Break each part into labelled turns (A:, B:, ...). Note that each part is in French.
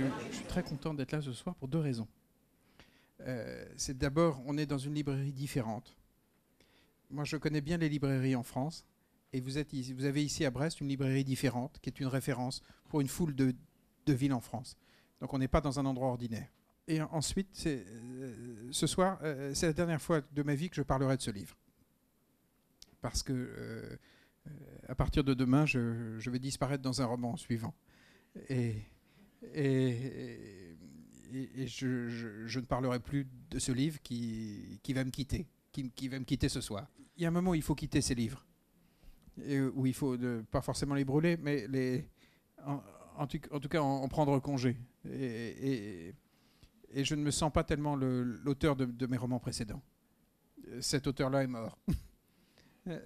A: je, suis très content d'être là ce soir pour deux raisons. Euh, c'est d'abord, on est dans une librairie différente. Moi, je connais bien les librairies en France, et vous, êtes vous avez ici à Brest une librairie différente, qui est une référence pour une foule de, villes en France. Donc on n'est pas dans un endroit ordinaire. Et ensuite, euh, ce soir, euh, c'est la dernière fois de ma vie que je parlerai de ce livre. Parce que à partir de demain, je, je vais disparaître dans un roman suivant. Et et, je, ne parlerai plus de ce livre qui, qui va me quitter, qui, va me quitter ce soir. Il y a un moment où il faut quitter ces livres, et où il faut pas forcément les brûler, mais les, en, tout, cas en, prendre congé. Et, je ne me sens pas tellement l'auteur de, mes romans précédents. Cet auteur-là est mort.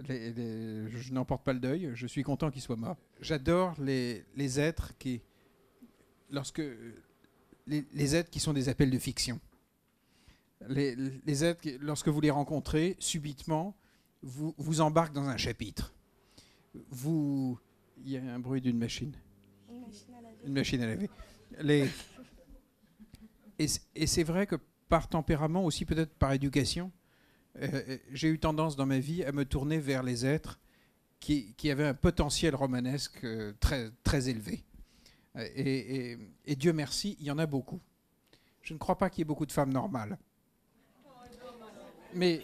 A: Les, je n'emporte pas le deuil, je suis content qu'il soit mort. J'adore les, êtres qui, lorsque euh, les, êtres qui sont des appels de fiction, les, êtres, lorsque vous les rencontrez, subitement, vous, vous embarquez dans un chapitre. Vous, il y a un bruit d'une machine. Une machine à laver. Les, et c'est vrai que par tempérament, aussi peut-être par éducation, euh, euh, j'ai eu tendance dans ma vie à me tourner vers les êtres qui, avaient un potentiel romanesque très, très élevé. Et, Dieu merci, il y en a beaucoup. Je ne crois pas qu'il y ait beaucoup de femmes normales. Mais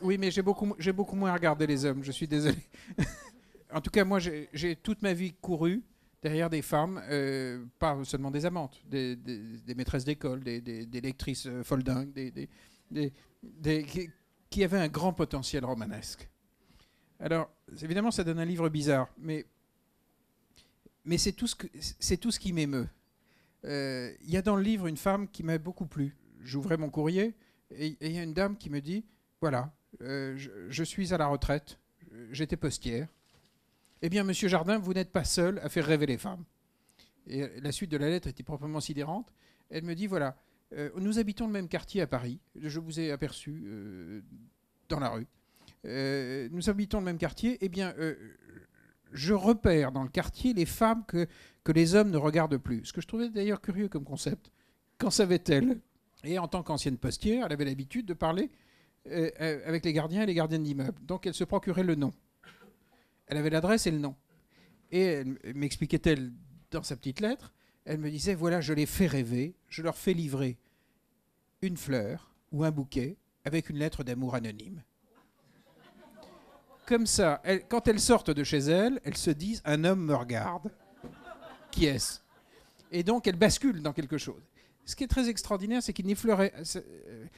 A: oui, mais j'ai beaucoup, j'ai beaucoup moins regardé les hommes, je suis désolé. en tout cas, moi, j'ai toute ma vie couru derrière des femmes, euh, pas seulement des amantes, des, maîtresses d'école, des, des, lectrices euh, qui, qui avaient un grand potentiel romanesque. Alors, évidemment, ça donne un livre bizarre, mais mais c'est tout ce, qui m'émeut. Euh, il y a dans le livre une femme qui m'a beaucoup plu. J'ouvrais mon courrier et il y a une dame qui me dit, voilà, euh, je, suis à la retraite, j'étais postière. Eh bien, Monsieur Jardin, vous n'êtes pas seul à faire rêver les femmes. Et la suite de la lettre était proprement sidérante. Elle me dit, voilà, euh, nous habitons le même quartier à Paris, je vous ai aperçu dans la rue. nous habitons le même quartier, eh bien, je repère dans le quartier les femmes que, les hommes ne regardent plus. Ce que je trouvais d'ailleurs curieux comme concept. Qu'en savait-elle Et en tant qu'ancienne postière, elle avait l'habitude de parler euh, euh, avec les gardiens et les gardiennes d'immeubles. Donc elle se procurait le nom. Elle avait l'adresse et le nom. Et m'expliquait-elle dans sa petite lettre, elle me disait, voilà, je les fais rêver, je leur fais livrer une fleur ou un bouquet avec une lettre d'amour anonyme comme ça, quand elles sortent de chez elles, elles se disent un homme me regarde. Qui est-ce Et donc elles basculent dans quelque chose. Ce qui est très extraordinaire, c'est qu'il n'effleurait.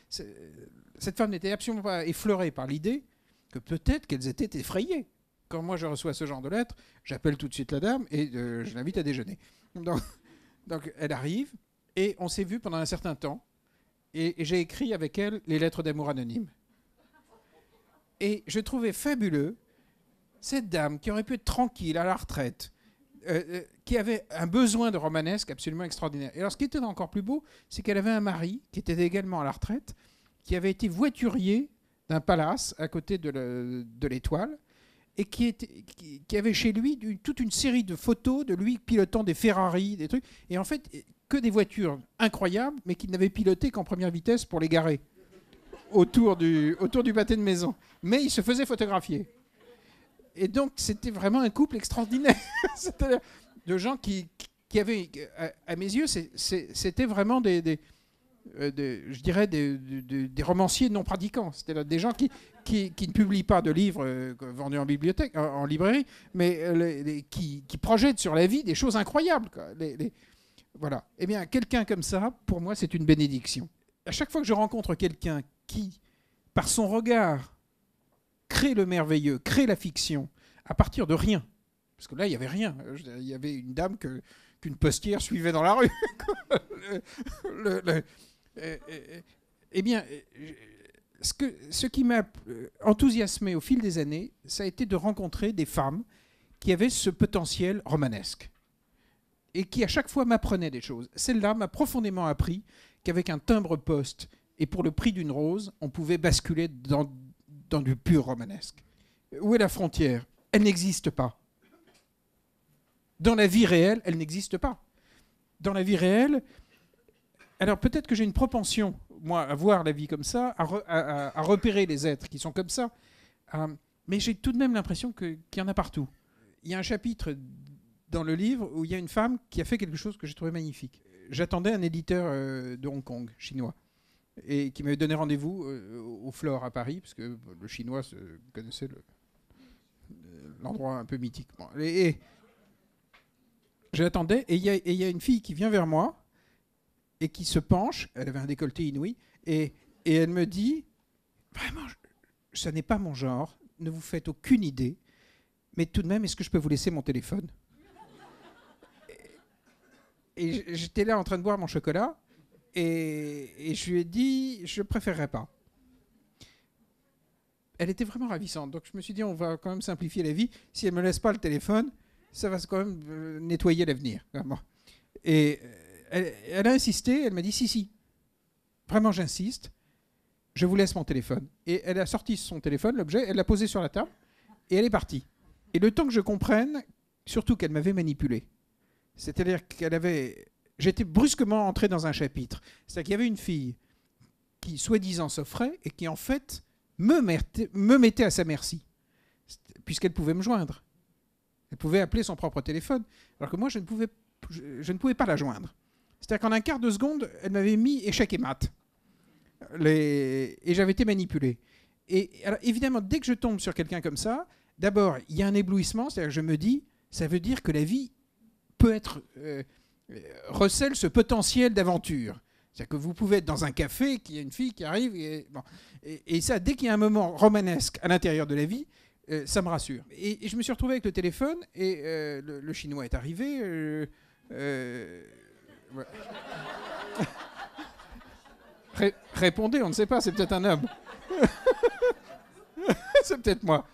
A: Cette femme n'était absolument pas effleurée par l'idée que peut-être qu'elles étaient effrayées. Quand moi je reçois ce genre de lettres, j'appelle tout de suite la dame et euh, je l'invite à déjeuner. Donc, elle arrive et on s'est vu pendant un certain temps et j'ai écrit avec elle les lettres d'amour anonymes. Et je trouvais fabuleux cette dame qui aurait pu être tranquille à la retraite, euh, euh, qui avait un besoin de romanesque absolument extraordinaire. Et alors, ce qui était encore plus beau, c'est qu'elle avait un mari qui était également à la retraite, qui avait été voiturier d'un palace à côté de l'étoile, et qui, avait chez lui toute une série de photos de lui pilotant des Ferrari, des trucs, et en fait, que des voitures incroyables, mais qu'il n'avait piloté qu'en première vitesse pour les garer autour du, autour du pâté de maison. Mais il se faisait photographier. Et donc, c'était vraiment un couple extraordinaire. C'est-à-dire de gens qui, qui avaient, à, mes yeux, c'était vraiment des, euh, des, je dirais, des, des romanciers non pratiquants. C'était des gens qui, qui, ne publient pas de livres euh, vendus en bibliothèque, en, librairie, mais euh, qui, qui, projettent sur la vie des choses incroyables. voilà. Eh bien, quelqu'un comme ça, pour moi, c'est une bénédiction à chaque fois que je rencontre quelqu'un qui, par son regard, crée le merveilleux, crée la fiction, à partir de rien, parce que là, il n'y avait rien, il y avait une dame qu'une postière suivait dans la rue. Euh, euh, eh bien, euh, ce, ce qui m'a enthousiasmé au fil des années, ça a été de rencontrer des femmes qui avaient ce potentiel romanesque et qui à chaque fois m'apprenait des choses. Celle-là m'a profondément appris qu'avec un timbre poste et pour le prix d'une rose, on pouvait basculer dans, dans du pur romanesque. Euh, où est la frontière Elle n'existe pas. Dans la vie réelle, elle n'existe pas. Dans la vie réelle, alors peut-être que j'ai une propension, moi, à voir la vie comme ça, à, repérer les êtres qui sont comme ça, euh, mais j'ai tout de même l'impression qu'il y en a partout. Il y a un chapitre dans le livre où il y a une femme qui a fait quelque chose que j'ai trouvé magnifique. J'attendais un éditeur euh, de Hong Kong, chinois, et qui m'avait donné rendez-vous euh, au Flore à Paris, parce que le chinois connaissait euh, l'endroit un peu mythique. et, j'attendais, et il y, a une fille qui vient vers moi et qui se penche, elle avait un décolleté inouï, et, elle me dit, vraiment, ce n'est pas mon genre, ne vous faites aucune idée, mais tout de même, est-ce que je peux vous laisser mon téléphone et j'étais là en train de boire mon chocolat. Et, je lui ai dit, je préférerais pas. Elle était vraiment ravissante. Donc je me suis dit, on va quand même simplifier la vie. Si elle me laisse pas le téléphone, ça va quand même euh, nettoyer l'avenir. Et euh, elle, elle, a insisté. Elle m'a dit, si, si. Vraiment, j'insiste. Je vous laisse mon téléphone. Et elle a sorti son téléphone, l'objet, elle l'a posé sur la table, et elle est partie. Et le temps que je comprenne, surtout qu'elle m'avait manipulé. C'est-à-dire qu'elle avait. J'étais brusquement entré dans un chapitre. C'est-à-dire qu'il y avait une fille qui, soi-disant, s'offrait et qui, en fait, me, mettait, à sa merci, puisqu'elle pouvait me joindre. Elle pouvait appeler son propre téléphone, alors que moi, je ne pouvais, je, ne pouvais pas la joindre. C'est-à-dire qu'en un quart de seconde, elle m'avait mis échec et mat. Et j'avais été manipulé. Et évidemment, dès que je tombe sur quelqu'un comme ça, d'abord, il y a un éblouissement, c'est-à-dire que je me dis, ça veut dire que la vie être, euh, euh, recèle ce potentiel d'aventure. C'est-à-dire que vous pouvez être dans un café, qu'il y a une fille qui arrive, et, ça, dès qu'il y a un moment romanesque à l'intérieur de la vie, euh, ça me rassure. Et, je me suis retrouvé avec le téléphone, et le, chinois est arrivé. répondez, on ne sait pas, c'est peut-être un homme. c'est peut-être moi.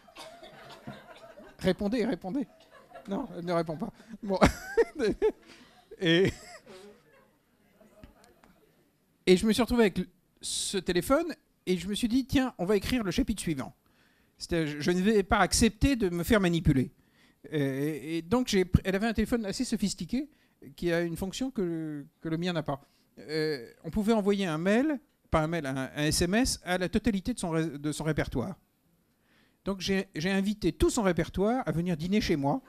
A: Répondez, répondez. Non, elle ne répond pas. Bon. et, et je me suis retrouvé avec ce téléphone et je me suis dit, tiens, on va écrire le chapitre suivant. Je ne vais pas accepter de me faire manipuler. Et, donc, elle avait un téléphone assez sophistiqué qui a une fonction que, que le mien n'a pas. Euh, on pouvait envoyer un mail, pas un mail, un, un, SMS à la totalité de son, de son répertoire. Donc j'ai invité tout son répertoire à venir dîner chez moi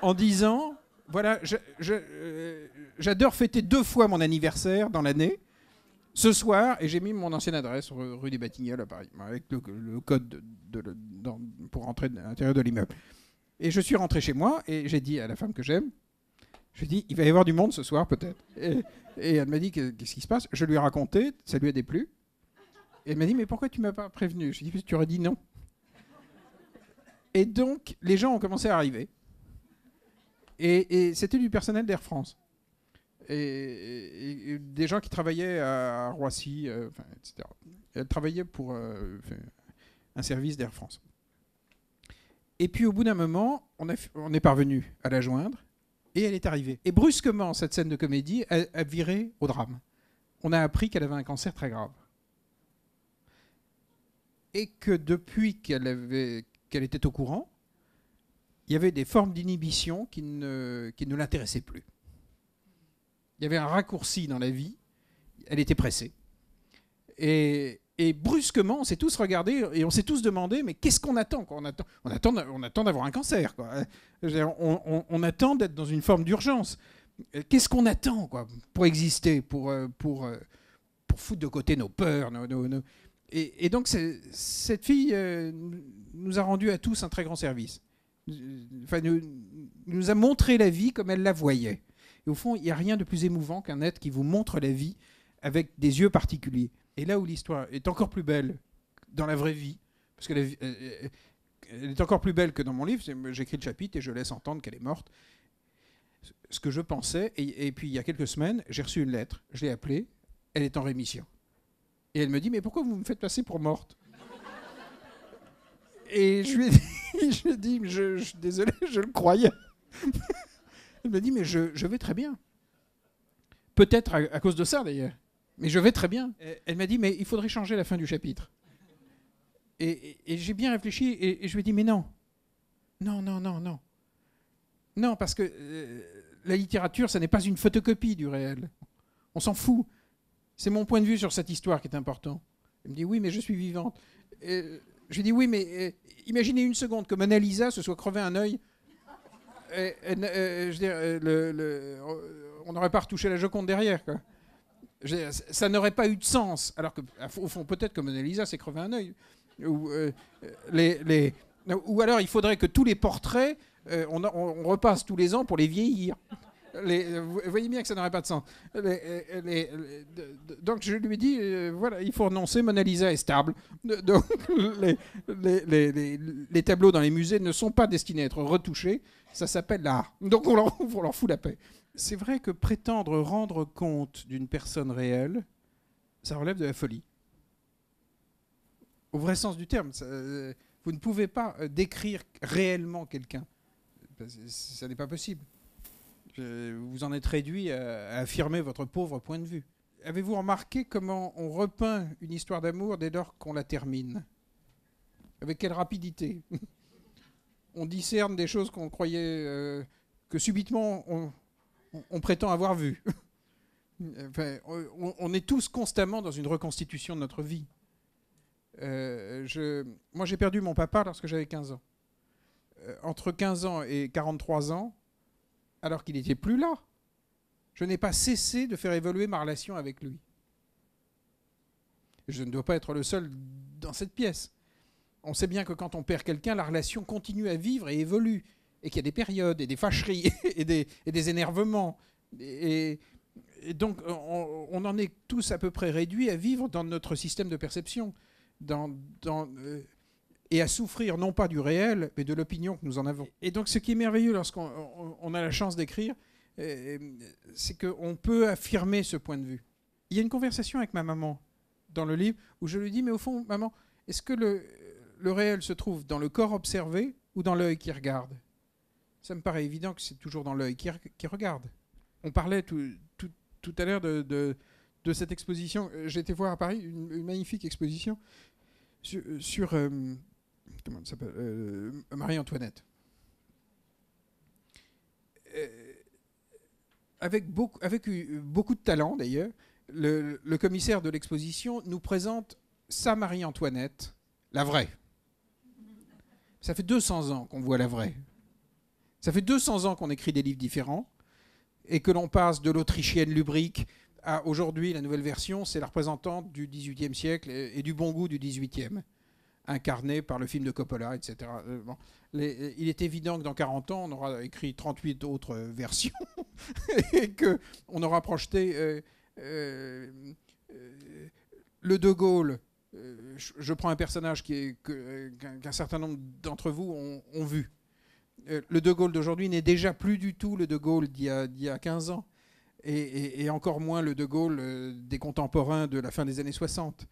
A: en disant voilà, euh, j'adore fêter deux fois mon anniversaire dans l'année. Ce soir, et j'ai mis mon ancienne adresse rue des Batignolles à Paris, avec le, code de, pour rentrer à l'intérieur de l'immeuble. Et je suis rentré chez moi et j'ai dit à la femme que j'aime, je lui ai dit, il va y avoir du monde ce soir peut-être. Et, elle m'a dit, qu'est-ce qui se passe Je lui ai raconté, ça lui a déplu. Et elle m'a dit, mais pourquoi tu m'as pas prévenu Je lui ai dit, que tu aurais dit non. Et donc, les gens ont commencé à arriver. Et, c'était du personnel d'Air France. Et, des gens qui travaillaient à, Roissy, euh, etc. Elle travaillait pour euh, un service d'Air France. Et puis au bout d'un moment, on, est parvenu à la joindre et elle est arrivée. Et brusquement, cette scène de comédie a viré au drame. On a appris qu'elle avait un cancer très grave. Et que depuis qu'elle avait qu'elle était au courant, il y avait des formes d'inhibition qui ne, qui ne l'intéressaient plus. Il y avait un raccourci dans la vie, elle était pressée. Et, brusquement, on s'est tous regardés et on s'est tous demandé, mais qu'est-ce qu'on attend, on attend On attend, d'avoir un cancer. On, attend d'être dans une forme d'urgence. Qu'est-ce qu'on attend quoi, pour exister, pour, euh, euh, pour, foutre de côté nos peurs et, donc, cette fille euh, nous a rendu à tous un très grand service. Enfin, nous, a montré la vie comme elle la voyait. Et au fond, il n'y a rien de plus émouvant qu'un être qui vous montre la vie avec des yeux particuliers. Et là où l'histoire est encore plus belle dans la vraie vie, parce qu'elle euh, euh, est, encore plus belle que dans mon livre, j'écris le chapitre et je laisse entendre qu'elle est morte. Ce que je pensais, et puis il y a quelques semaines, j'ai reçu une lettre, je l'ai appelée, elle est en rémission. Et elle me dit, mais pourquoi vous me faites passer pour morte Et je lui ai dit, je, dis, je, désolé, je le croyais. elle me dit, mais je, vais très bien. Peut-être à, cause de ça d'ailleurs. Mais je vais très bien. Elle m'a dit, mais il faudrait changer la fin du chapitre. Et, j'ai bien réfléchi et, je lui ai dit, mais non. Non, non, non, non. Non, parce que euh, la littérature, ça n'est pas une photocopie du réel. On s'en fout. C'est mon point de vue sur cette histoire qui est important. Elle me dit oui, mais je suis vivante. Et je lui dis oui, mais euh, imaginez une seconde que Mona Lisa se soit crevé un œil. on n'aurait pas retouché la Joconde derrière. ça n'aurait pas eu de sens. Alors que, au fond, peut-être que Mona Lisa s'est crevé un œil. Euh, ou, alors, il faudrait que tous les portraits, euh, on repasse tous les ans pour les vieillir. Euh, vous voyez bien que ça n'aurait pas de sens. Euh, euh, donc je lui dis, dit voilà, il faut renoncer, Mona Lisa est stable. Donc les, tableaux dans les musées ne sont pas destinés à être retouchés, ça s'appelle l'art. Donc on leur, on leur fout la paix. C'est vrai que prétendre rendre compte d'une personne réelle, ça relève de la folie. Au vrai sens du terme, vous ne pouvez pas décrire réellement quelqu'un. Ça n'est pas possible. Vous en êtes réduit à affirmer votre pauvre point de vue. Avez-vous remarqué comment on repeint une histoire d'amour dès lors qu'on la termine Avec quelle rapidité On discerne des choses qu'on croyait euh, que subitement on, prétend avoir vues. on, est tous constamment dans une reconstitution de notre vie. Euh, moi, j'ai perdu mon papa lorsque j'avais 15 ans. Euh, entre 15 ans et 43 ans, alors qu'il n'était plus là. Je n'ai pas cessé de faire évoluer ma relation avec lui. Je ne dois pas être le seul dans cette pièce. On sait bien que quand on perd quelqu'un, la relation continue à vivre et évolue, et qu'il y a des périodes, et des fâcheries, et, des, énervements. Et, donc, on, en est tous à peu près réduits à vivre dans notre système de perception. Dans, euh, et à souffrir non pas du réel, mais de l'opinion que nous en avons. Et donc ce qui est merveilleux lorsqu'on a la chance d'écrire, euh, c'est qu'on peut affirmer ce point de vue. Il y a une conversation avec ma maman dans le livre où je lui dis, mais au fond, maman, est-ce que le, le réel se trouve dans le corps observé ou dans l'œil qui regarde Ça me paraît évident que c'est toujours dans l'œil qui, regarde. On parlait tout, tout, tout à l'heure de, de, cette exposition. Euh, j'étais voir à Paris une, magnifique exposition sur, sur euh, euh, Marie-Antoinette. Euh, avec, beaucoup, de talent d'ailleurs, le, commissaire de l'exposition nous présente sa Marie-Antoinette, la vraie. Ça fait 200 ans qu'on voit la vraie. Ça fait 200 ans qu'on écrit des livres différents et que l'on passe de l'autrichienne lubrique à aujourd'hui la nouvelle version, c'est la représentante du XVIIIe siècle et, du bon goût du XVIIIe incarné par le film de Coppola, etc. Euh, bon. Euh, il est évident que dans 40 ans, on aura écrit 38 autres versions et qu'on aura projeté euh, le De Gaulle. je prends un personnage qu'un certain nombre d'entre vous ont, vu. le De Gaulle d'aujourd'hui n'est déjà plus du tout le De Gaulle d'il y, a 15 ans. Et, encore moins le De Gaulle des contemporains de la fin des années 60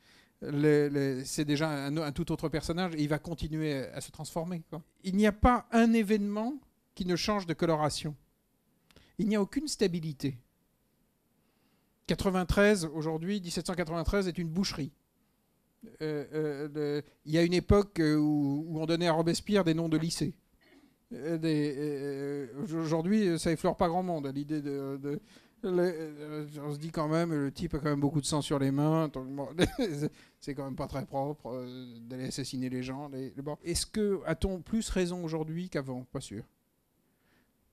A: c'est déjà un, tout autre personnage et il va continuer à se transformer. Il n'y a pas un événement qui ne change de coloration. Il n'y a aucune stabilité. 93, aujourd'hui, 1793 est une boucherie. Euh, euh, il y a une époque euh, où, on donnait à Robespierre des noms de lycées. Aujourd'hui, ça effleure pas grand monde, l'idée de euh, on se dit quand même, le type a quand même beaucoup de sang sur les mains. c'est quand même pas très propre euh, d'aller assassiner les gens. Est-ce que a-t-on plus raison aujourd'hui qu'avant Pas sûr.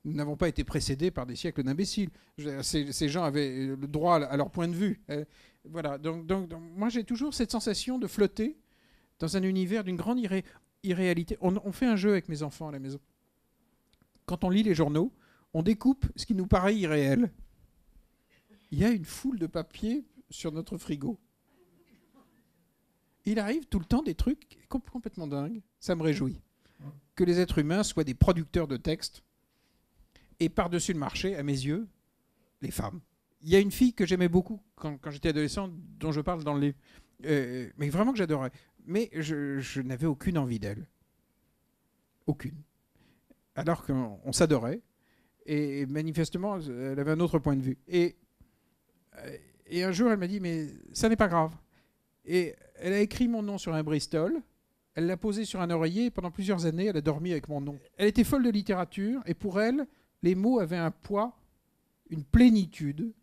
A: Nous n'avons pas été précédés par des siècles d'imbéciles. Ces, gens avaient le droit à leur point de vue. Euh, voilà. Donc, donc, moi, j'ai toujours cette sensation de flotter dans un univers d'une grande irréalité. On, on fait un jeu avec mes enfants à la maison. Quand on lit les journaux, on découpe ce qui nous paraît irréel il y a une foule de papiers sur notre frigo. Il arrive tout le temps des trucs complètement dingues. Ça me réjouit. Que les êtres humains soient des producteurs de textes. Et par-dessus le marché, à mes yeux, les femmes. Il y a une fille que j'aimais beaucoup quand, j'étais adolescent, dont je parle dans le livre, euh, mais vraiment que j'adorais. Mais je, je n'avais aucune envie d'elle. Aucune. Alors qu'on s'adorait. Et manifestement, elle avait un autre point de vue. Et euh, et un jour, elle m'a dit, mais ça n'est pas grave. Et elle a écrit mon nom sur un Bristol. Elle l'a posé sur un oreiller et pendant plusieurs années, elle a dormi avec mon nom. Elle était folle de littérature et pour elle, les mots avaient un poids, une plénitude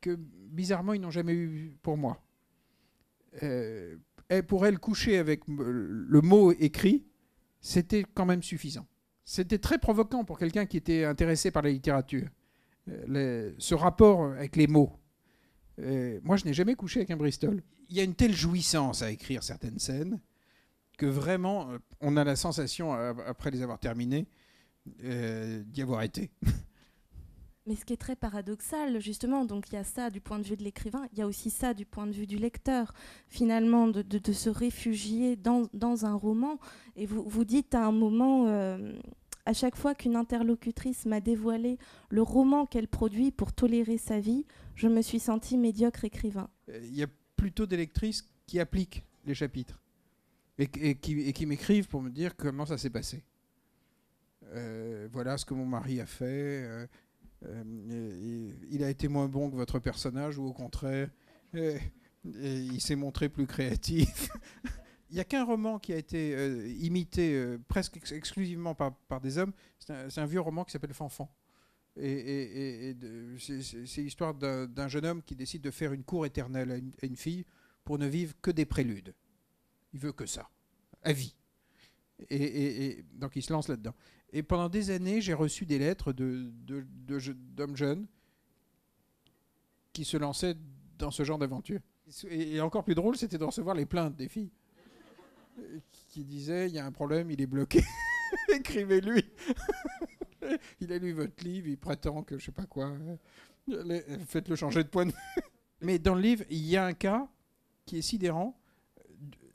A: que bizarrement ils n'ont jamais eu pour moi. Euh, et pour elle, coucher avec le mot écrit, c'était quand même suffisant. C'était très provoquant pour quelqu'un qui était intéressé par la littérature, euh, ce rapport avec les mots. Euh, moi, je n'ai jamais couché avec un Bristol. Il y a une telle jouissance à écrire certaines scènes que vraiment, euh, on a la sensation, euh, après les avoir terminées, d'y avoir été. Mais ce qui est très paradoxal, justement, donc il y a ça du point de vue de l'écrivain, il y a aussi ça du point de vue du lecteur, finalement, de, se réfugier dans, un roman. Et vous, vous dites à un moment, à chaque fois qu'une interlocutrice m'a dévoilé le roman qu'elle produit pour tolérer sa vie, je me suis senti médiocre écrivain. Euh, il y a plutôt des lectrices qui appliquent les chapitres et, qui, m'écrivent pour me dire comment ça s'est passé. Euh, voilà ce que mon mari a fait. Euh, il a été moins bon que votre personnage ou au contraire, il s'est montré plus créatif. il n'y a qu'un roman qui a été euh, imité euh, presque exclusivement par, des hommes. C'est un, vieux roman qui s'appelle Fanfan. Et, c'est l'histoire d'un jeune homme qui décide de faire une cour éternelle à une, fille pour ne vivre que des préludes. Il veut que ça, à vie. Et, donc il se lance là-dedans. Et pendant des années, j'ai reçu des lettres d'hommes de, de, jeunes qui se lançaient dans ce genre d'aventure. Et encore plus drôle, c'était de recevoir les plaintes des filles qui disait il y a un problème, il est bloqué, écrivez-lui. il a lu votre livre, il prétend que je sais pas quoi. Faites-le changer de point Mais dans le livre, il y a un cas qui est sidérant.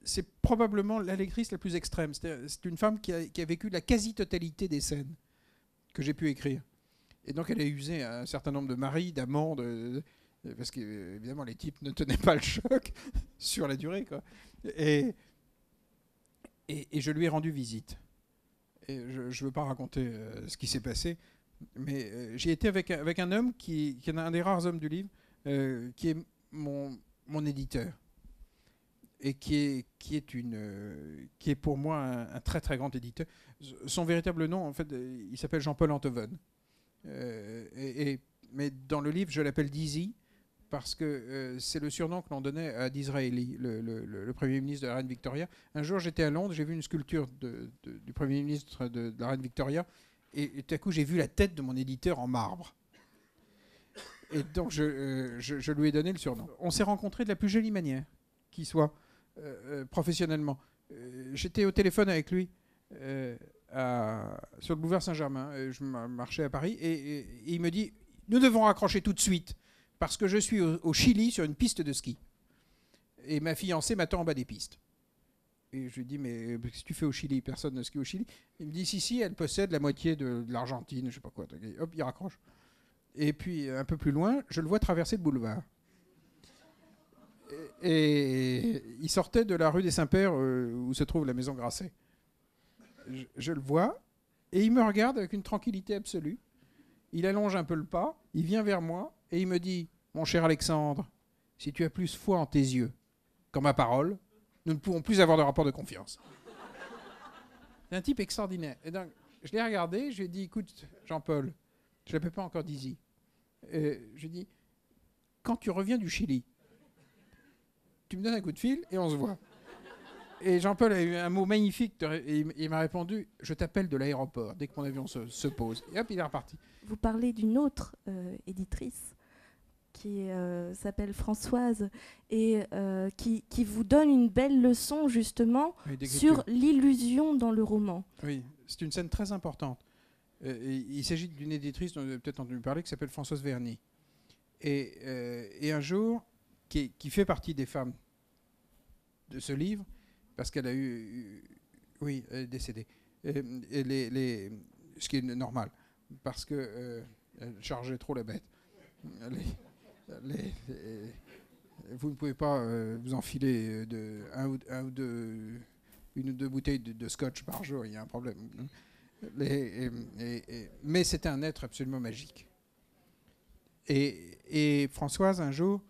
A: C'est probablement lectrice la plus extrême. C'est une femme qui a, vécu la quasi-totalité des scènes que j'ai pu écrire. Et donc elle a usé un certain nombre de maris, d'amants, euh, parce que évidemment les types ne tenaient pas le choc sur la durée. Quoi. Et et, je lui ai rendu visite. Et je ne veux pas raconter euh, ce qui s'est passé, mais euh, j'ai été avec, avec un homme qui, qui, est un des rares hommes du livre, euh, qui est mon, mon éditeur, et qui est, qui est, une, qui est pour moi un, très très grand éditeur. Son véritable nom, en fait, il s'appelle Jean-Paul Antoven. Et, mais dans le livre, je l'appelle Dizzy, parce que euh, c'est le surnom que l'on donnait à Disraeli, le, Premier ministre de la Reine Victoria. Un jour, j'étais à Londres, j'ai vu une sculpture du Premier ministre de, la Reine Victoria, et, tout à coup, j'ai vu la tête de mon éditeur en marbre. Et donc, je, euh, lui ai donné le surnom. On s'est rencontrés de la plus jolie manière qui soit, euh, professionnellement. J'étais au téléphone avec lui. À, sur le boulevard Saint-Germain, je marchais à Paris, et, et il me dit, nous devons raccrocher tout de suite parce que je suis au, Chili sur une piste de ski. Et ma fiancée m'attend en bas des pistes. Et je lui dis, mais qu'est-ce euh, que tu fais au Chili Personne ne skie au Chili. Il me dit, si, si, elle possède la moitié de, l'Argentine, je ne sais pas quoi. hop, il raccroche. Et puis, un peu plus loin, je le vois traverser le boulevard. Et, il sortait de la rue des Saints-Pères, euh, où se trouve la maison Grasset. je, le vois, et il me regarde avec une tranquillité absolue il allonge un peu le pas, il vient vers moi et il me dit Mon cher Alexandre, si tu as plus foi en tes yeux qu'en ma parole, nous ne pouvons plus avoir de rapport de confiance. C'est un type extraordinaire. je l'ai regardé, je lui ai dit Écoute, Jean-Paul, je ne peux pas encore Dizzy. Euh, je dis :« dit Quand tu reviens du Chili, tu me donnes un coup de fil et on se voit et Jean-Paul a eu un mot magnifique. il m'a répondu Je t'appelle de l'aéroport dès que mon avion se, pose. Et hop, il est reparti. Vous parlez d'une autre euh, éditrice qui euh, s'appelle Françoise et euh, qui, qui, vous donne une belle leçon justement sur l'illusion dans le roman. Oui, c'est une scène très importante. il s'agit d'une éditrice dont vous avez peut-être entendu parler qui s'appelle Françoise Verny. Et, et un jour, qui, qui fait partie des femmes de ce livre, parce qu'elle a eu. Euh, oui, elle est décédée. Et, les, les, ce qui est normal, parce que euh, elle chargeait trop la bête. vous ne pouvez pas euh, vous enfiler de, un, ou, ou une ou deux bouteilles de, scotch par jour, il y a un problème. mais c'était un être absolument magique. Et, Françoise, un jour,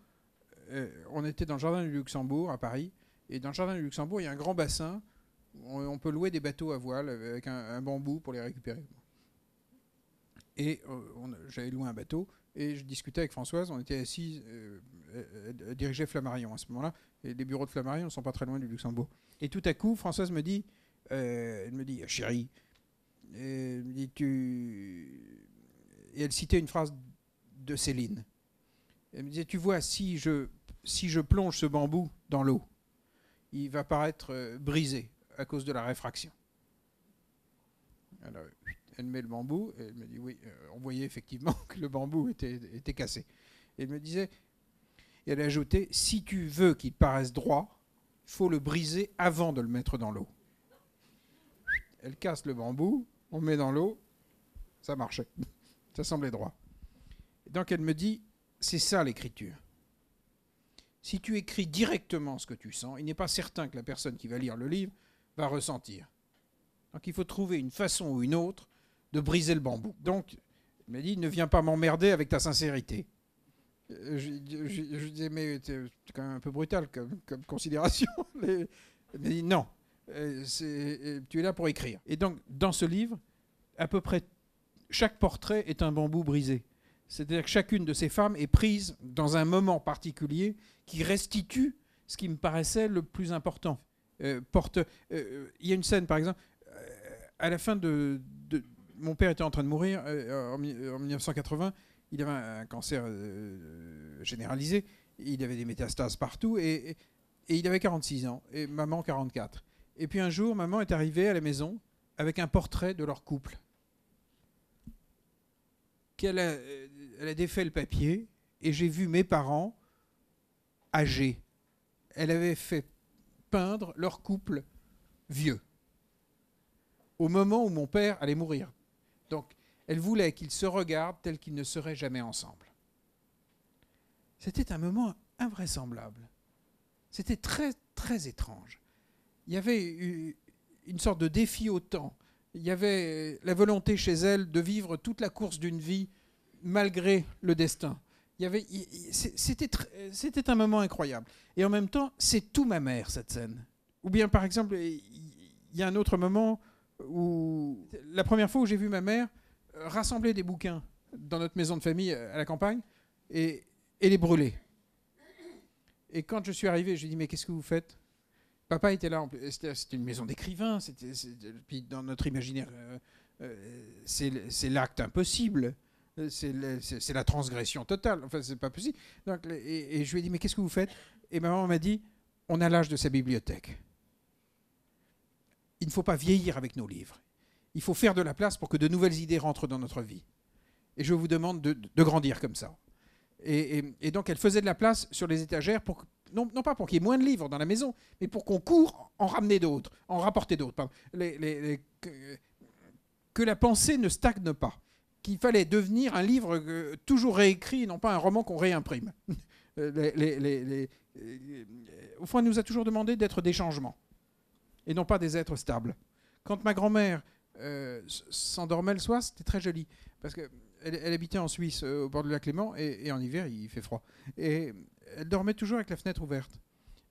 A: on était dans le jardin du Luxembourg à Paris, et dans le jardin du Luxembourg, il y a un grand bassin où on peut louer des bateaux à voile avec un, bambou pour les récupérer. Et euh, j'avais loué un bateau et je discutais avec Françoise. On était assis, euh, diriger Flammarion à ce moment-là. Et les bureaux de Flammarion ne sont pas très loin du Luxembourg. Et tout à coup, Françoise me dit, euh, elle me dit, ah, chérie, euh, elle tu... Et elle citait une phrase de Céline. Elle me disait, tu vois, si je, si je plonge ce bambou dans l'eau, il va paraître euh, brisé à cause de la réfraction. elle met le bambou, et elle me dit oui, euh, on voyait effectivement que le bambou était, cassé. elle me disait, elle a ajouté, si tu veux qu'il paraisse droit, faut le briser avant de le mettre dans l'eau. Elle casse le bambou, on met dans l'eau, ça marchait, ça semblait droit. donc elle me dit, c'est ça l'écriture si tu écris directement ce que tu sens, il n'est pas certain que la personne qui va lire le livre va ressentir. Donc il faut trouver une façon ou une autre de briser le bambou. Donc, il m'a dit, ne viens pas m'emmerder avec ta sincérité. Euh, je, lui ai dit, mais c'est quand même un peu brutal comme, considération. il m'a dit, non, euh, euh, tu es là pour écrire. Et donc, dans ce livre, à peu près chaque portrait est un bambou brisé. C'est-à-dire que chacune de ces femmes est prise dans un moment particulier qui restitue ce qui me paraissait le plus important. Euh, euh, il y a une scène, par exemple, euh, à la fin de, Mon père était en train de mourir en, 1980. Il avait un, cancer généralisé. Il avait des métastases partout. Et, il avait 46 ans. Et maman, 44. Et puis un jour, maman est arrivée à la maison avec un portrait de leur couple. Qu'elle elle a défait le papier et j'ai vu mes parents âgés. Elle avait fait peindre leur couple vieux au moment où mon père allait mourir. Donc, elle voulait qu'ils se regardent tels qu'ils ne seraient jamais ensemble. C'était un moment invraisemblable. C'était très, très étrange. Il y avait une sorte de défi au temps. Il y avait la volonté chez elle de vivre toute la course d'une vie malgré le destin. Il y avait, c'était un moment incroyable. Et en même temps, c'est tout ma mère, cette scène. Ou bien, par exemple, il y a un autre moment où la première fois où j'ai vu ma mère euh, rassembler des bouquins dans notre maison de famille euh, à la campagne et, et les brûler. Et quand je suis arrivé, je lui dit, mais qu'est-ce que vous faites Papa était là, c'était une maison d'écrivains, puis dans notre imaginaire, euh, c'est l'acte impossible. Euh, c'est la transgression totale. Enfin, c'est pas possible. Donc, et, je lui ai dit, mais qu'est-ce que vous faites Et maman m'a dit, on a l'âge de sa bibliothèque. Il ne faut pas vieillir avec nos livres. Il faut faire de la place pour que de nouvelles idées rentrent dans notre vie. Et je vous demande de, grandir comme ça. Et, donc, elle faisait de la place sur les étagères, pour, non, pas pour qu'il y ait moins de livres dans la maison, mais pour qu'on court en ramener d'autres, en rapporter d'autres. que la pensée ne stagne pas qu'il fallait devenir un livre euh, toujours réécrit, non pas un roman qu'on réimprime. Euh, euh, au fond, elle nous a toujours demandé d'être des changements et non pas des êtres stables. Quand ma grand-mère s'endormait le soir, c'était très joli parce qu'elle habitait en Suisse au bord du lac Léman et, en hiver il fait froid et elle dormait toujours avec la fenêtre ouverte.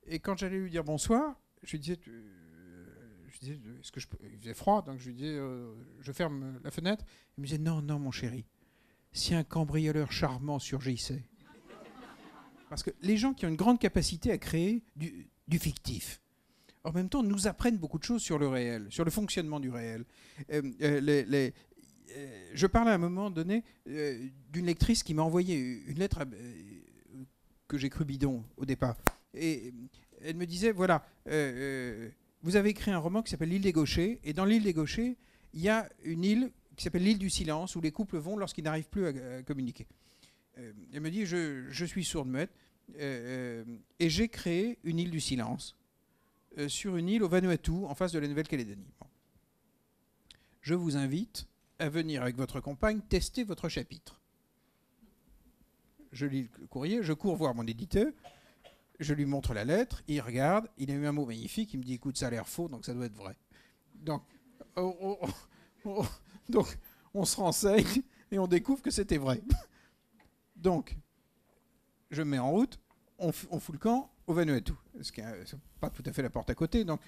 A: Et quand j'allais lui dire bonsoir, je lui disais il faisait froid, donc je lui disais, euh, je ferme la fenêtre. Il me disait, non, non, mon chéri, si un cambrioleur charmant surgissait. Parce que les gens qui ont une grande capacité à créer du, fictif, en même temps, nous apprennent beaucoup de choses sur le réel, sur le fonctionnement du réel. Euh, euh, les, je parlais à un moment donné d'une lectrice qui m'a envoyé une lettre que j'ai cru bidon au départ. Et elle me disait, voilà, vous avez écrit un roman qui s'appelle L'île des gauchers, et dans l'île des gauchers, il y a une île qui s'appelle l'île du silence, où les couples vont lorsqu'ils n'arrivent plus à, communiquer. Euh, elle me dit, je, suis sourde-muette, euh, euh, et j'ai créé une île du silence, sur une île au Vanuatu, en face de la Nouvelle-Calédonie. Je vous invite à venir avec votre compagne tester votre chapitre. Je lis le courrier, je cours voir mon éditeur je lui montre la lettre, il regarde, il a eu un mot magnifique, il me dit écoute, ça a l'air faux, donc ça doit être vrai. Donc, on, donc, on se renseigne et on découvre que c'était vrai. Donc, je me mets en route, on, fout le camp au Vanuatu, ce qui n'est pas tout à fait la porte à côté, donc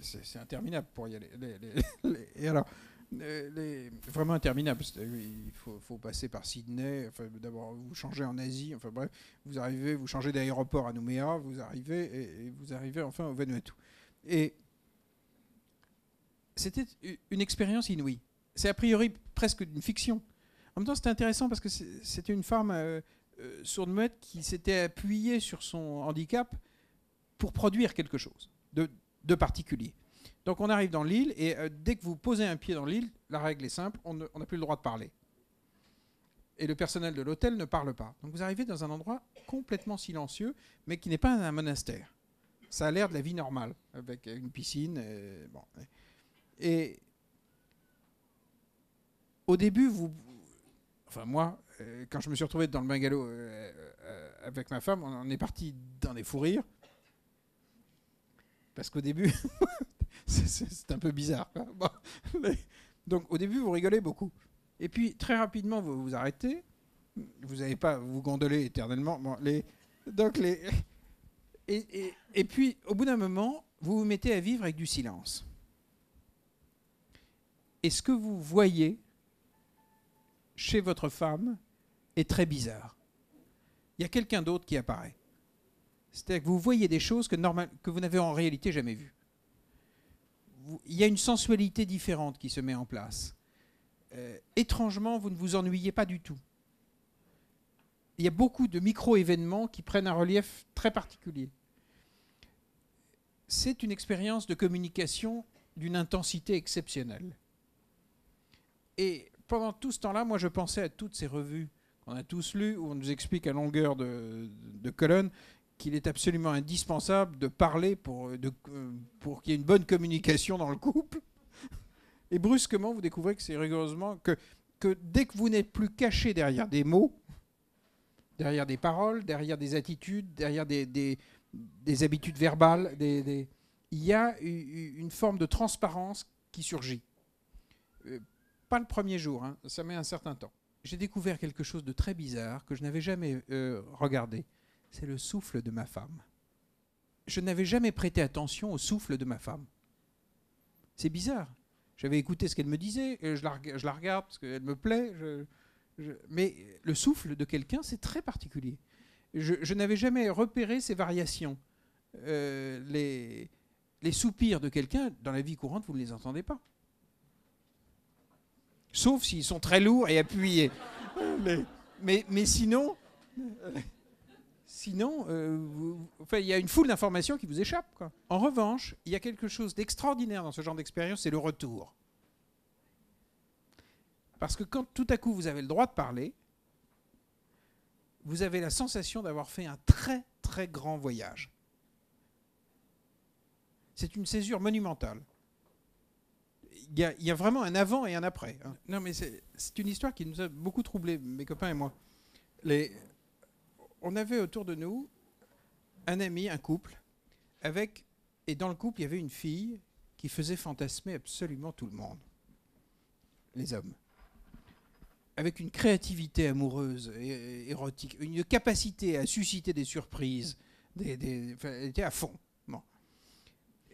A: c'est interminable pour y aller. et alors, euh, les, vraiment interminable. Il faut, faut, passer par Sydney. D'abord, vous changez en Asie. Enfin bref, vous arrivez, vous changez d'aéroport à Nouméa, vous arrivez et, vous arrivez enfin au Vanuatu. Et c'était une expérience inouïe. C'est a priori presque une fiction. En même temps, c'était intéressant parce que c'était une femme euh, euh, sourde-muette qui s'était appuyée sur son handicap pour produire quelque chose de, de particulier. Donc on arrive dans l'île et euh, dès que vous posez un pied dans l'île, la règle est simple, on n'a plus le droit de parler. Et le personnel de l'hôtel ne parle pas. Donc vous arrivez dans un endroit complètement silencieux, mais qui n'est pas un monastère. Ça a l'air de la vie normale, avec une piscine. Et au début, vous, enfin moi, euh, quand je me suis retrouvé dans le bungalow euh, avec ma femme, on, est parti dans des fous rires. Parce qu'au début, c'est un peu bizarre. Donc au début, vous rigolez beaucoup. Et puis très rapidement, vous vous arrêtez. Vous n'avez pas, vous gondoler éternellement. et, puis au bout d'un moment, vous vous mettez à vivre avec du silence. Et ce que vous voyez chez votre femme est très bizarre. Il y a quelqu'un d'autre qui apparaît. C'est-à-dire que vous voyez des choses que, normal, que vous n'avez en réalité jamais vues il y a une sensualité différente qui se met en place. Euh, étrangement, vous ne vous ennuyez pas du tout. Il y a beaucoup de micro-événements qui prennent un relief très particulier. C'est une expérience de communication d'une intensité exceptionnelle. Et pendant tout ce temps-là, moi, je pensais à toutes ces revues qu'on a tous lues, où on nous explique à longueur de, de colonnes qu'il est absolument indispensable de parler pour, euh, euh, pour qu'il y ait une bonne communication dans le couple. Et brusquement, vous découvrez que c'est rigoureusement que, dès que vous n'êtes plus caché derrière des mots, derrière des paroles, derrière des attitudes, derrière des, habitudes verbales, il y a une forme de transparence qui surgit. Euh, pas le premier jour, hein, ça met un certain temps. J'ai découvert quelque chose de très bizarre que je n'avais jamais regardé c'est le souffle de ma femme. Je n'avais jamais prêté attention au souffle de ma femme. C'est bizarre. J'avais écouté ce qu'elle me disait, et je, la, regarde parce qu'elle me plaît. Mais le souffle de quelqu'un, c'est très particulier. Je, n'avais jamais repéré ces variations. Euh, les, soupirs de quelqu'un, dans la vie courante, vous ne les entendez pas. Sauf s'ils sont très lourds et appuyés. mais sinon... Sinon, euh, enfin, il y a une foule d'informations qui vous échappent. En revanche, il y a quelque chose d'extraordinaire dans ce genre d'expérience, c'est le retour. Parce que quand tout à coup vous avez le droit de parler, vous avez la sensation d'avoir fait un très très grand voyage. C'est une césure monumentale. Il y, a, vraiment un avant et un après. Hein. Non, mais c'est une histoire qui nous a beaucoup troublés, mes copains et moi. Les, on avait autour de nous un ami, un couple, avec, et dans le couple, il y avait une fille qui faisait fantasmer absolument tout le monde, les hommes, avec une créativité amoureuse, et, érotique, une capacité à susciter des surprises, des, elle était à fond.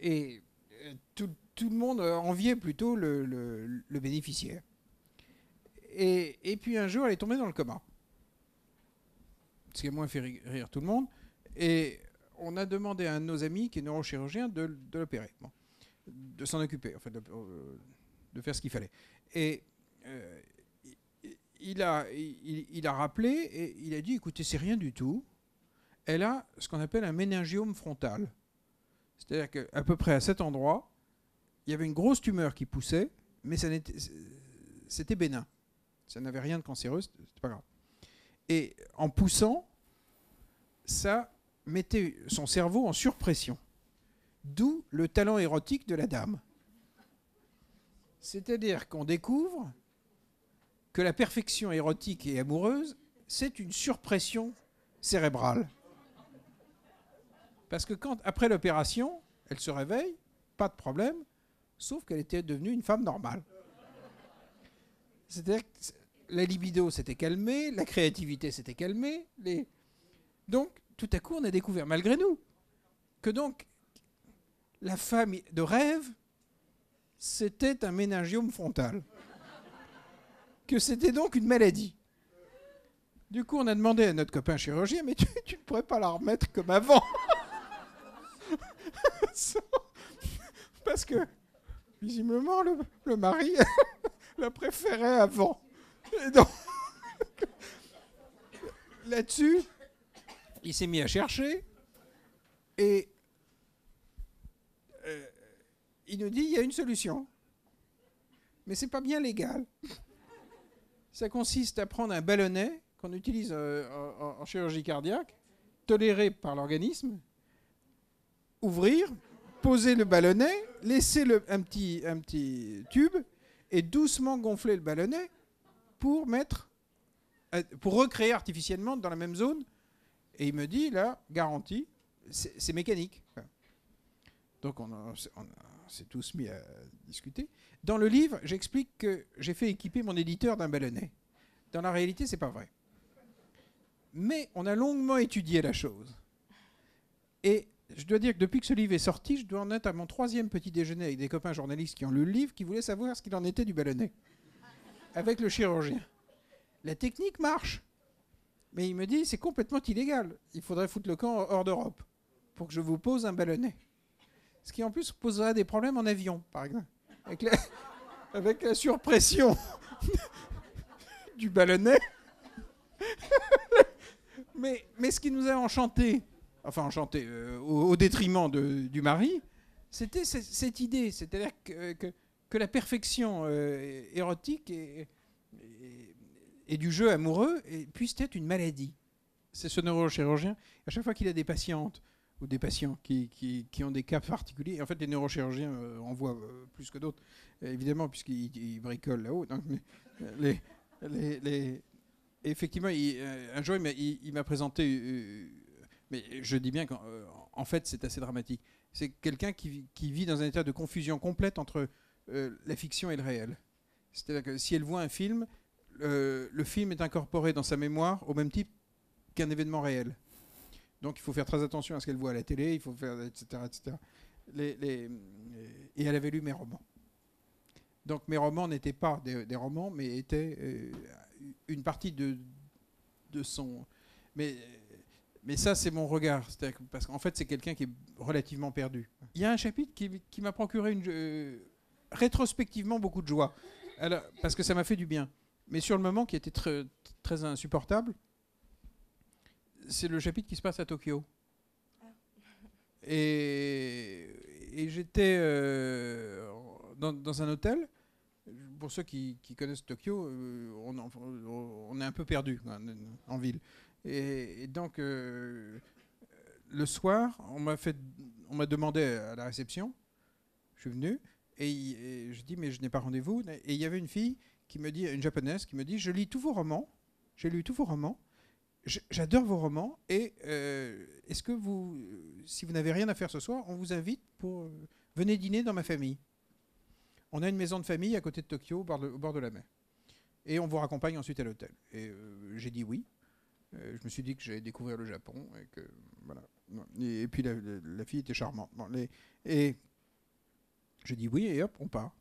A: Et euh, tout, le monde enviait plutôt le, bénéficiaire. et, puis un jour, elle est tombée dans le coma ce qui a moins fait rire tout le monde. Et on a demandé à nos amis, qui est neurochirurgien, de, l'opérer, de s'en occuper, en euh, de, faire ce qu'il fallait. Et euh, il, a, rappelé et il a dit écoutez, c'est rien du tout. Elle a ce qu'on appelle un méningiome frontal. C'est-à-dire qu'à peu près à cet endroit, il y avait une grosse tumeur qui poussait, mais c'était bénin. Ça n'avait rien de cancéreux, c'était pas grave et en poussant, ça mettait son cerveau en surpression. D'où le talent érotique de la dame. C'est-à-dire qu'on découvre que la perfection érotique et amoureuse, c'est une surpression cérébrale. Parce que quand, après l'opération, elle se réveille, pas de problème, sauf qu'elle était devenue une femme normale. C'est-à-dire que la libido s'était calmée, la créativité s'était calmée. Les... Donc, tout à coup, on a découvert, malgré nous, que donc, la femme de rêve, c'était un méningiome frontal. que c'était donc une maladie. Du coup, on a demandé à notre copain chirurgien, mais tu, ne pourrais pas la remettre comme avant Parce que, visiblement, le mari la préférait avant. là-dessus, il s'est mis à chercher et euh, il nous dit il y a une solution, mais c'est pas bien légal. Ça consiste à prendre un ballonnet qu'on utilise euh, en, chirurgie cardiaque, toléré par l'organisme, ouvrir, poser le ballonnet, laisser le, un, petit, un petit tube et doucement gonfler le ballonnet pour mettre, euh, pour recréer artificiellement dans la même zone. Et il me dit, là, garantie, c'est mécanique. Donc on, s'est tous mis à discuter. Dans le livre, j'explique que j'ai fait équiper mon éditeur d'un ballonnet. Dans la réalité, c'est pas vrai. Mais on a longuement étudié la chose. Et je dois dire que depuis que ce livre est sorti, je dois en être à mon troisième petit déjeuner avec des copains journalistes qui ont lu le livre, qui voulaient savoir ce qu'il en était du ballonnet avec le chirurgien. La technique marche. Mais il me dit, c'est complètement illégal. Il faudrait foutre le camp hors d'Europe pour que je vous pose un ballonnet. Ce qui en plus posera des problèmes en avion, par exemple. Avec la, surpression du ballonnet. mais, mais ce qui nous a enchanté, enfin enchanté, euh, au, détriment du mari, c'était cette idée. C'est-à-dire que que la perfection euh, érotique et, et, du jeu amoureux puisse être une maladie. C'est ce neurochirurgien, à chaque fois qu'il a des patientes ou des patients qui, ont des cas particuliers, en fait les neurochirurgiens euh, en voient euh, plus que d'autres, évidemment, puisqu'ils bricolent là-haut. Les, les, effectivement, un jour, il m'a présenté, mais je dis bien qu'en fait c'est assez dramatique, c'est quelqu'un qui, vit dans un état de confusion complète entre euh, la fiction et le réel. C'est-à-dire que si elle voit un film, euh, le film est incorporé dans sa mémoire au même type qu'un événement réel. Donc il faut faire très attention à ce qu'elle voit à la télé, il faut faire etc Les, euh, et elle avait lu mes romans. Donc mes romans n'étaient pas des, romans, mais étaient une partie de, son. Mais, mais ça, c'est mon regard. parce qu'en fait, c'est quelqu'un qui est relativement perdu. Il y a un chapitre qui, m'a procuré une, rétrospectivement beaucoup de joie. parce que ça m'a fait du bien. Mais sur le moment qui était très, très insupportable, c'est le chapitre qui se passe à Tokyo. Et, j'étais euh, dans, un hôtel. Pour ceux qui, connaissent Tokyo, euh, on, est un peu perdu hein, en ville. Et, donc, euh, le soir, on m'a demandé à la réception, je suis venu, et, je dis mais je n'ai pas rendez-vous. Et il y avait une fille qui me dit, une japonaise, qui me dit je lis tous vos romans, j'ai lu tous vos romans, j'adore vos romans et euh, est-ce que vous, euh, si vous n'avez rien à faire ce soir, on vous invite pour euh, venez dîner dans ma famille. On a une maison de famille à côté de Tokyo, au bord de, la mer, et on vous raccompagne ensuite à l'hôtel. Et j'ai dit oui. je me suis dit que j'allais découvrir le Japon et que voilà. Et, puis la, fille était charmante. et je dis oui et hop, on part.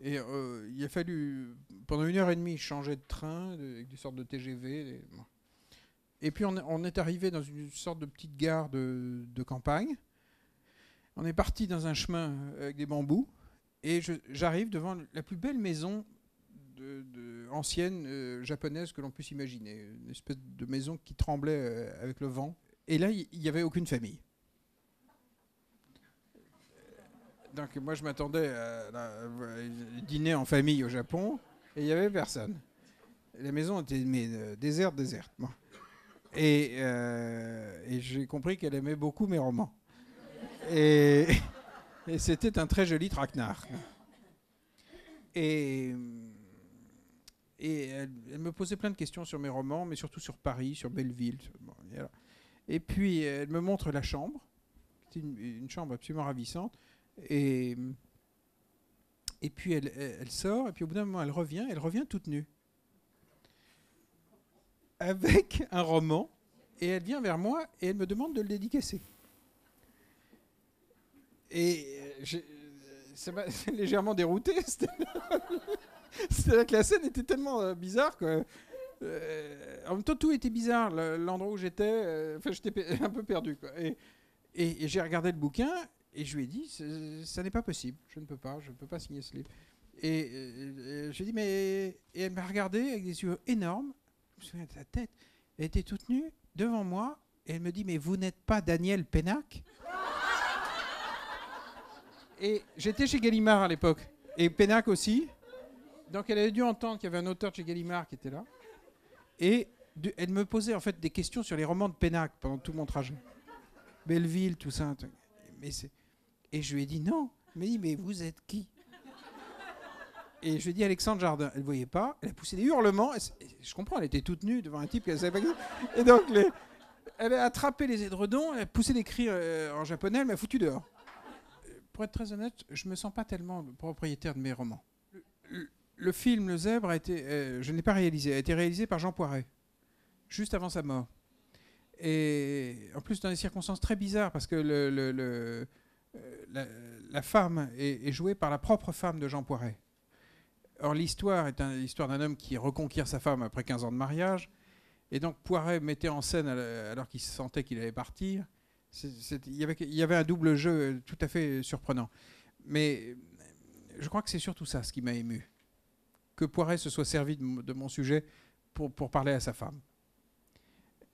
A: Et euh, il a fallu, pendant une heure et demie, changer de train, avec des sortes de TGV. Et puis on, est arrivé dans une sorte de petite gare de, campagne. On est parti dans un chemin euh, avec des bambous. Et j'arrive devant la plus belle maison ancienne euh, japonaise que l'on puisse imaginer. Une espèce de maison qui tremblait avec le vent. Et là, il n'y avait aucune famille. donc moi je m'attendais à, dîner en famille au Japon et il n'y avait personne. La maison était mais, déserte, euh, déserte. Euh, et, j'ai compris qu'elle aimait beaucoup mes romans. Et, c'était un très joli traquenard. Et, et elle, me posait plein de questions sur mes romans, mais surtout sur Paris, sur Belleville. et, puis elle me montre la chambre. C'était une, une chambre absolument ravissante et, et puis elle, elle, sort, et puis au bout d'un moment, elle revient, elle revient toute nue. Avec un roman, et elle vient vers moi, et elle me demande de le dédicacer. Et euh, euh, ça m'a légèrement dérouté. cest à que la scène était tellement euh, bizarre que. en même temps, tout était bizarre. L'endroit où j'étais, enfin, j'étais un peu perdu. Quoi. Et, et, et j'ai regardé le bouquin et je lui ai dit, ça n'est pas possible, je ne peux pas, je ne peux pas signer ce livre. Et, je lui ai dit, mais. Et elle m'a regardé avec des yeux énormes, je me souviens de sa tête, elle était toute nue devant moi, et elle me dit, mais vous n'êtes pas Daniel Pénac Et j'étais chez Gallimard à l'époque, et Pénac aussi. Donc elle avait dû entendre qu'il y avait un auteur de chez Gallimard qui était là. Et elle me posait en fait des questions sur les romans de Pénac pendant tout mon trajet. Belleville, tout ça. Mais c'est et je lui ai dit non. Il dit mais vous êtes qui Et je lui ai dit Alexandre Jardin. Elle ne voyait pas. Elle a poussé des hurlements. je comprends, elle était toute nue devant un type qu'elle savait pas qui. Et donc elle a attrapé les édredons, elle a poussé des cris euh, en japonais, elle m'a foutu dehors. Euh, pour être très honnête, je ne me sens pas tellement propriétaire de mes romans. Le, film Le Zèbre a été, euh, je ne l'ai pas réalisé, a été réalisé par Jean Poiret, juste avant sa mort. Et en plus dans des circonstances très bizarres, parce que le, le euh, la, femme est, jouée par la propre femme de Jean Poiret. Or, l'histoire est l'histoire d'un homme qui reconquiert sa femme après 15 ans de mariage. Et donc, Poiret mettait en scène, alors qu'il sentait qu'il allait partir, il y, avait, y avait un double jeu euh, tout à fait euh, surprenant. Mais je crois que c'est surtout ça ce qui m'a ému. Que Poiret se soit servi de, mon sujet pour parler à sa femme.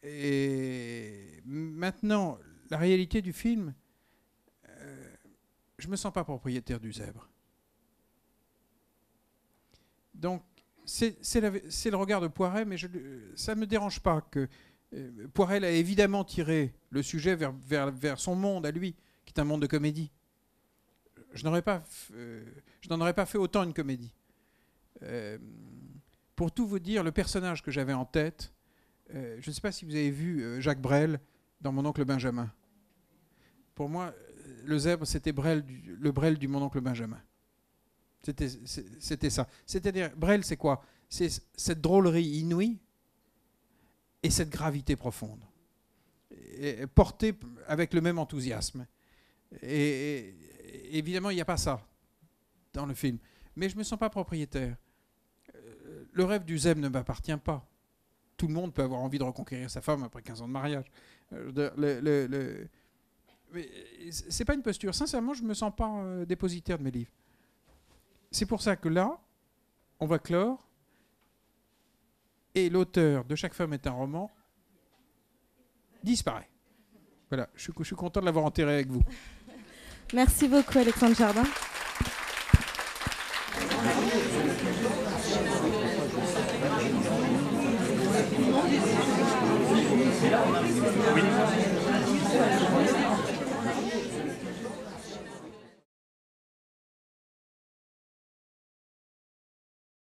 A: Et maintenant, la réalité du film, je ne me sens pas propriétaire du zèbre. Donc, c'est le regard de Poiret, mais euh, ça ne me dérange pas que poiret euh, Poirel a évidemment tiré le sujet vers, son monde à lui, qui est un monde de comédie. Je n'en pas, euh, je n'en aurais pas fait autant une comédie. pour tout vous dire, le personnage que j'avais en tête, je ne sais pas si vous avez vu Jacques Brel dans Mon oncle Benjamin. Pour moi, le zèbre, c'était Brel, le Brel du mon oncle Benjamin. C'était ça. C'est-à-dire, Brel, c'est quoi C'est cette drôlerie inouïe et cette gravité profonde, portée avec le même enthousiasme. Et, évidemment, il n'y a pas ça dans le film. Mais je ne me sens pas propriétaire. Euh, le rêve du zèbre ne m'appartient pas. Tout le monde peut avoir envie de reconquérir sa femme après 15 ans de mariage. Euh, le mais euh, c'est pas une posture. Sincèrement, je me sens pas euh, dépositaire de mes livres. C'est pour ça que là, on va clore. Et l'auteur de Chaque femme est un roman disparaît. Voilà, je suis, je content de l'avoir enterré avec vous. Merci beaucoup, Alexandre Jardin.